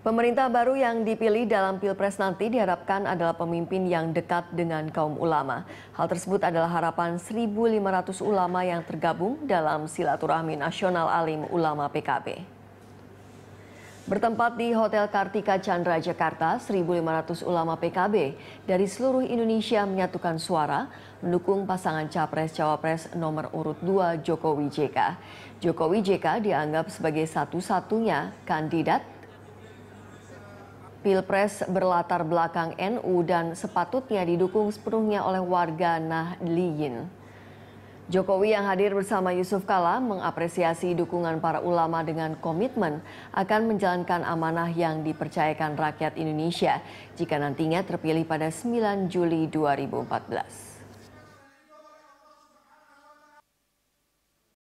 Pemerintah baru yang dipilih dalam Pilpres nanti diharapkan adalah pemimpin yang dekat dengan kaum ulama. Hal tersebut adalah harapan 1.500 ulama yang tergabung dalam silaturahmi nasional alim ulama PKB. Bertempat di Hotel Kartika Chandra Jakarta, 1.500 ulama PKB dari seluruh Indonesia menyatukan suara mendukung pasangan Capres-Cawapres nomor urut 2 Jokowi JK. Jokowi JK dianggap sebagai satu-satunya kandidat Pilpres berlatar belakang NU dan sepatutnya didukung sepenuhnya oleh warga Nahdliyin. Jokowi yang hadir bersama Yusuf Kala mengapresiasi dukungan para ulama dengan komitmen akan menjalankan amanah yang dipercayakan rakyat Indonesia jika nantinya terpilih pada 9 Juli 2014.